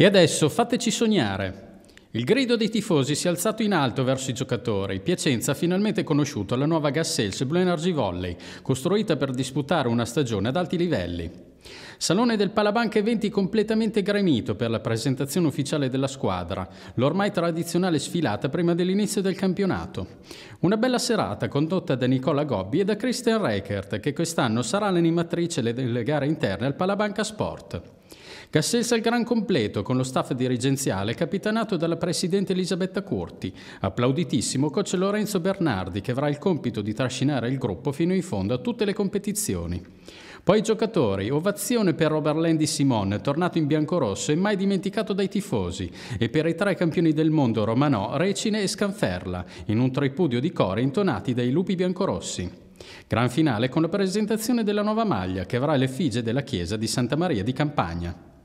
E adesso fateci sognare. Il grido dei tifosi si è alzato in alto verso i giocatori. Piacenza ha finalmente conosciuto la nuova Gasselse Blue Energy Volley, costruita per disputare una stagione ad alti livelli. Salone del Palabanca Eventi completamente gremito per la presentazione ufficiale della squadra, l'ormai tradizionale sfilata prima dell'inizio del campionato. Una bella serata condotta da Nicola Gobbi e da Christian Reichert, che quest'anno sarà l'animatrice delle gare interne al Palabanca Sport. Casselsa al gran completo con lo staff dirigenziale capitanato dalla presidente Elisabetta Curti, applauditissimo coach Lorenzo Bernardi che avrà il compito di trascinare il gruppo fino in fondo a tutte le competizioni. Poi giocatori, ovazione delusione per Robert Landy Simon, tornato in biancorosso e mai dimenticato dai tifosi, e per i tre campioni del mondo Romanò, Recine e Scanferla, in un tripudio di core intonati dai lupi biancorossi. Gran finale con la presentazione della nuova maglia che avrà l'effigie della chiesa di Santa Maria di Campagna.